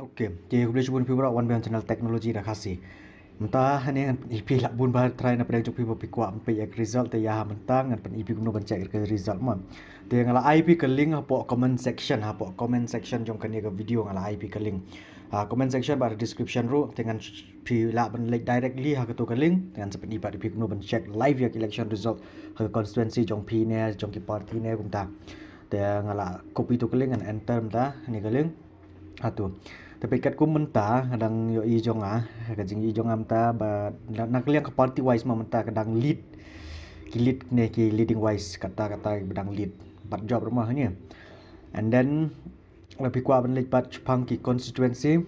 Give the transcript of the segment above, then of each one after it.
Okey, okay, aku boleh jumpa pergi berak one band channel teknologi dah kasih. Mentah ni IP kan, e lah bun bahar try nak pedang jumpa berpi kuat Mpik yang result tu yang mentang Dan pen IP kena bencet ke result man Tu yang IP ke link hapok comment section Hapok comment section jom kena ke video ngalah IP ke link Ha, comment section pada description ru dengan pilah ben link directly ha tu ke link dengan sepeni pada pi kuno ben live ya election result ke constituency jong pi ne jong ki party ne kum ta dengan copy tu ke link dan enter ta ni ke link atu, tapi kat ku mentah kadang yo ijong ah kajing ijong amta ba nak liang ke party wise mah mentah kadang lead ki lead ne ki leading wise kata-kata bidang lead bad job rumah rumahnya and then lebih kuat benda lipat cupang ki constituency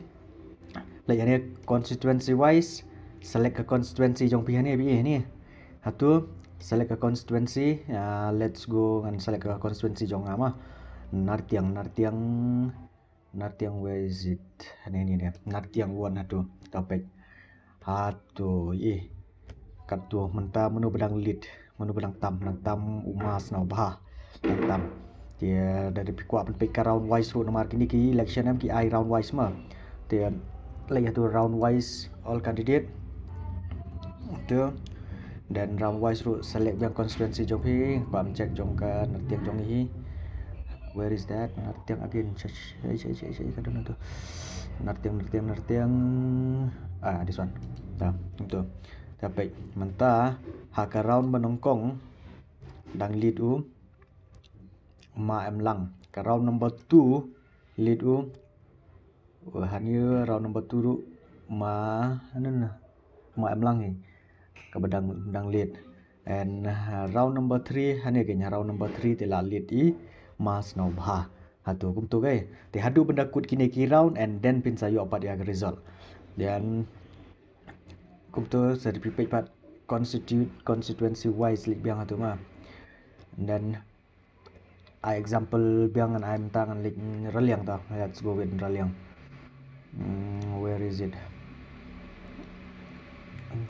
lek ni constituency wise select ke constituency jong pihak ni bi eh ni atu select ke constituency uh, let's go dengan select ke constituency jong ama ah. nartiang nartiang nothing where is it ini ini dia yang one aduh topik aduh ye kartu mentah menu berang lid, menu berang tam pedang tam umas no bah pedang tam dia dari pikua pun pika round wise tu, nomor kini ki election am ki round wise mah dia layah tu round wise all candidate tu dan round wise tu select yang konsistensi, jong pi bam check jong kan nanti jong hi where is that nartiang again shai shai shai shai kadang tu nartiang nartiang nartiang ah this one dah itu dapat mentah hak around menongkong dang lead u ma emlang ke round number 2 lead u hanya round number 2 ru ma anu na ma emlang ni ke bedang bedang lead and uh, round number 3 hanya ke round number 3 telah lead i mas nau bah. Ha tu gay. Ti hadu benda kut kini ki round and then pin sayo opat yang result. Dan aku betul sedi prepare pat constitute constituency wise lik biang tu mah. Dan I example biang an I'm tangan lik reliang tau. Let's go with reliang. Hmm, where is it?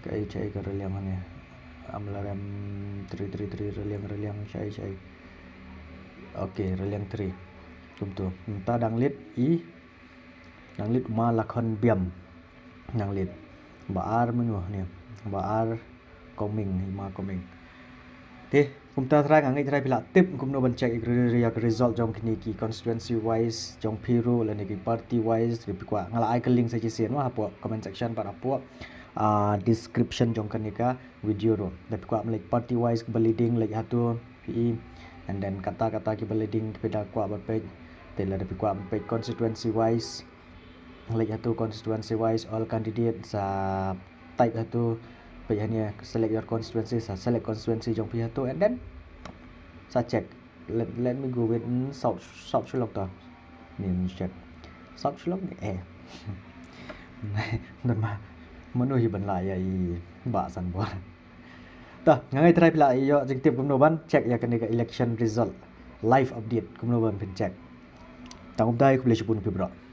Kai cai ke reliang ni. Amlaram 333 reliang reliang cai cai. Okay, Reliant 3. Tum tu. Ta dang lit i. Dang lit ma la khon biam. Dang lit. Ba ar mun wa ni. Ba ar coming hi ma coming. Te kum ta thrak angai thrai pila tip kum no ban check ik ria result jong kini ki constituency wise jong piru la ni ki party wise ki pi kwa ngala ai ka link sa chi sian wa apo comment section pa apo a description jong kanika video ro tapi kwa like party wise beliding like hatu pi and then kata-kata ki boleh ding kepada ku abad pek telah lebih ku abad constituency wise like satu constituency wise all candidate sa type satu pihaknya select your constituency sa select constituency jong pihak tu and then sa check let, let me go with hmm, south south sulok tu ni ni check south sulok ni eh nama menuhi benda ya i bahasan buat Ta, ngai try pula yo jing tip gumno ban check ya kena election result live update gumno ban pen check. Tang dai ku boleh sepun ke bro.